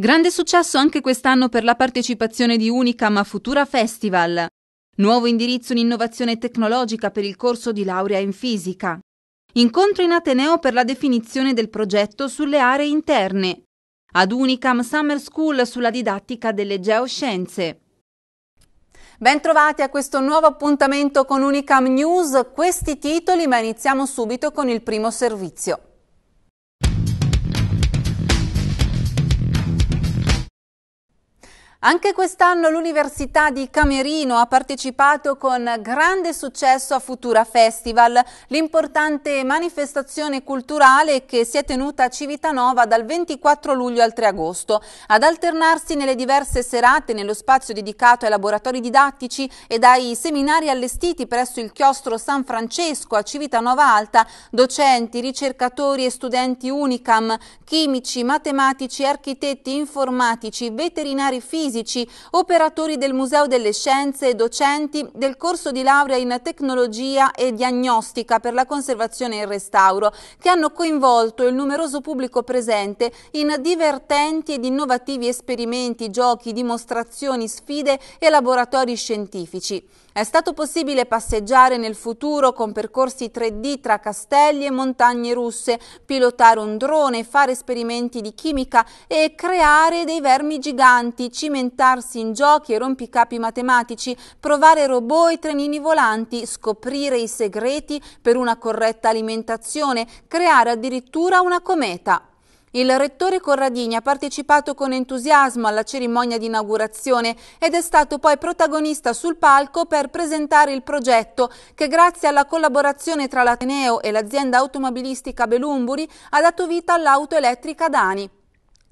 Grande successo anche quest'anno per la partecipazione di Unicam a Futura Festival. Nuovo indirizzo in innovazione tecnologica per il corso di laurea in fisica. Incontro in Ateneo per la definizione del progetto sulle aree interne. Ad Unicam Summer School sulla didattica delle geoscienze. Bentrovati a questo nuovo appuntamento con Unicam News. Questi titoli, ma iniziamo subito con il primo servizio. Anche quest'anno l'Università di Camerino ha partecipato con grande successo a Futura Festival, l'importante manifestazione culturale che si è tenuta a Civitanova dal 24 luglio al 3 agosto. Ad alternarsi nelle diverse serate nello spazio dedicato ai laboratori didattici e dai seminari allestiti presso il chiostro San Francesco a Civitanova Alta, docenti, ricercatori e studenti Unicam, chimici, matematici, architetti, informatici, veterinari fisici, fisici, operatori del Museo delle Scienze e docenti del corso di laurea in tecnologia e diagnostica per la conservazione e il restauro, che hanno coinvolto il numeroso pubblico presente in divertenti ed innovativi esperimenti, giochi, dimostrazioni, sfide e laboratori scientifici. È stato possibile passeggiare nel futuro con percorsi 3D tra castelli e montagne russe, pilotare un drone, fare esperimenti di chimica e creare dei vermi giganti, cimentarsi in giochi e rompicapi matematici, provare robot e trenini volanti, scoprire i segreti per una corretta alimentazione, creare addirittura una cometa. Il rettore Corradini ha partecipato con entusiasmo alla cerimonia di inaugurazione ed è stato poi protagonista sul palco per presentare il progetto che grazie alla collaborazione tra l'Ateneo e l'azienda automobilistica Belumburi ha dato vita all'auto elettrica Dani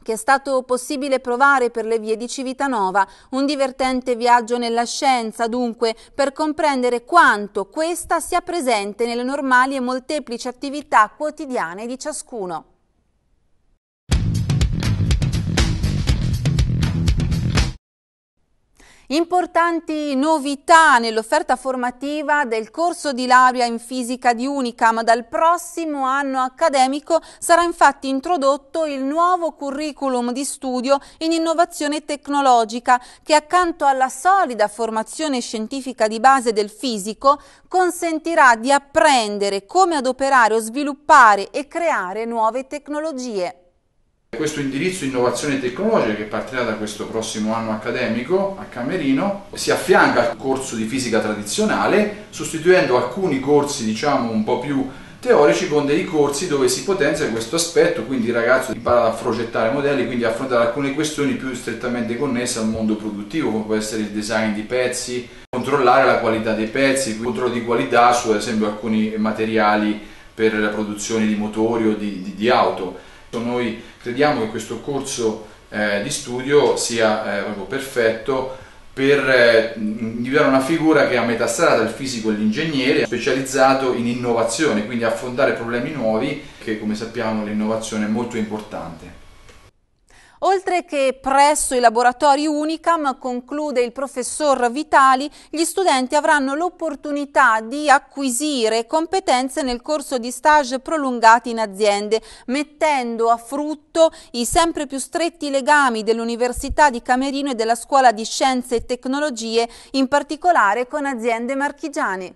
che è stato possibile provare per le vie di Civitanova, un divertente viaggio nella scienza dunque per comprendere quanto questa sia presente nelle normali e molteplici attività quotidiane di ciascuno. Importanti novità nell'offerta formativa del corso di laurea in fisica di Unicam. Dal prossimo anno accademico sarà infatti introdotto il nuovo curriculum di studio in innovazione tecnologica che accanto alla solida formazione scientifica di base del fisico consentirà di apprendere come adoperare o sviluppare e creare nuove tecnologie. Questo indirizzo innovazione tecnologica che partirà da questo prossimo anno accademico a Camerino si affianca al corso di fisica tradizionale sostituendo alcuni corsi diciamo un po' più teorici con dei corsi dove si potenzia questo aspetto, quindi il ragazzo impara a progettare modelli, quindi affrontare alcune questioni più strettamente connesse al mondo produttivo, come può essere il design di pezzi, controllare la qualità dei pezzi, il controllo di qualità su ad esempio alcuni materiali per la produzione di motori o di, di, di auto. Noi crediamo che questo corso eh, di studio sia eh, proprio perfetto per eh, individuare una figura che è a metà strada tra il fisico e l'ingegnere, specializzato in innovazione, quindi affrontare problemi nuovi, che come sappiamo l'innovazione è molto importante. Oltre che presso i laboratori Unicam, conclude il professor Vitali, gli studenti avranno l'opportunità di acquisire competenze nel corso di stage prolungati in aziende, mettendo a frutto i sempre più stretti legami dell'Università di Camerino e della Scuola di Scienze e Tecnologie, in particolare con aziende marchigiane.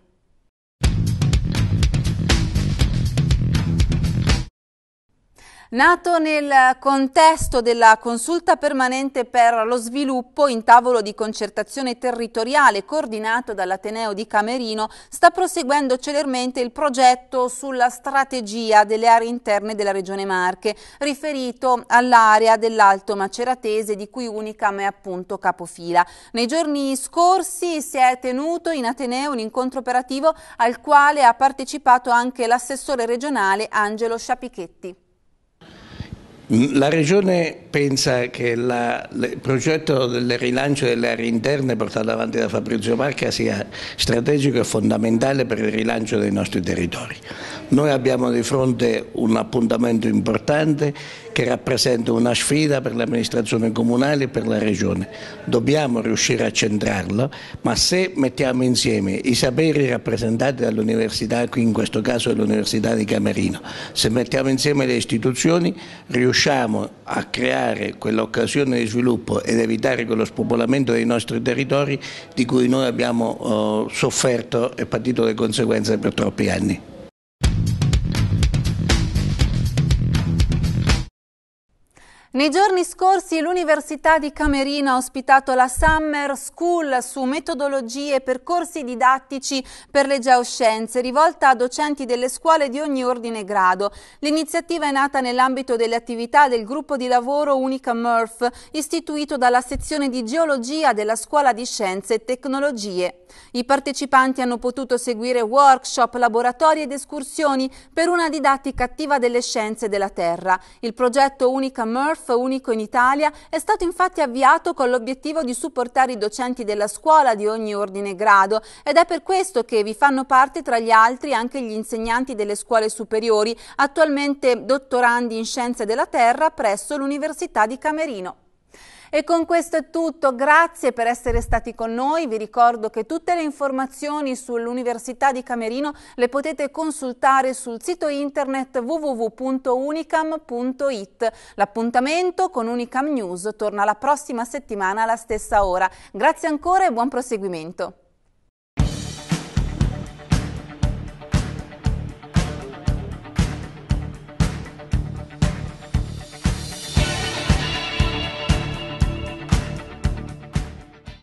Nato nel contesto della consulta permanente per lo sviluppo in tavolo di concertazione territoriale coordinato dall'Ateneo di Camerino, sta proseguendo celermente il progetto sulla strategia delle aree interne della Regione Marche, riferito all'area dell'Alto Maceratese di cui Unicam è appunto capofila. Nei giorni scorsi si è tenuto in Ateneo un incontro operativo al quale ha partecipato anche l'assessore regionale Angelo Sciapichetti. Mm, la Regione pensa che la, il progetto del rilancio delle aree interne portato avanti da Fabrizio Marca sia strategico e fondamentale per il rilancio dei nostri territori. Noi abbiamo di fronte un appuntamento importante che rappresenta una sfida per l'amministrazione comunale e per la regione. Dobbiamo riuscire a centrarlo, ma se mettiamo insieme i saperi rappresentati dall'università, qui in questo caso è l'Università di Camerino, se mettiamo insieme le istituzioni riusciamo a creare quell'occasione di sviluppo ed evitare quello spopolamento dei nostri territori di cui noi abbiamo eh, sofferto e patito le conseguenze per troppi anni. Nei giorni scorsi l'Università di Camerino ha ospitato la Summer School su metodologie e percorsi didattici per le geoscienze, rivolta a docenti delle scuole di ogni ordine e grado. L'iniziativa è nata nell'ambito delle attività del gruppo di lavoro Unica Murph, istituito dalla sezione di geologia della Scuola di Scienze e Tecnologie. I partecipanti hanno potuto seguire workshop, laboratori ed escursioni per una didattica attiva delle scienze della Terra. Il progetto Unica Murph DPEF unico in Italia è stato infatti avviato con l'obiettivo di supportare i docenti della scuola di ogni ordine e grado ed è per questo che vi fanno parte tra gli altri anche gli insegnanti delle scuole superiori, attualmente dottorandi in scienze della terra presso l'Università di Camerino. E con questo è tutto, grazie per essere stati con noi, vi ricordo che tutte le informazioni sull'Università di Camerino le potete consultare sul sito internet www.unicam.it. L'appuntamento con Unicam News torna la prossima settimana alla stessa ora. Grazie ancora e buon proseguimento.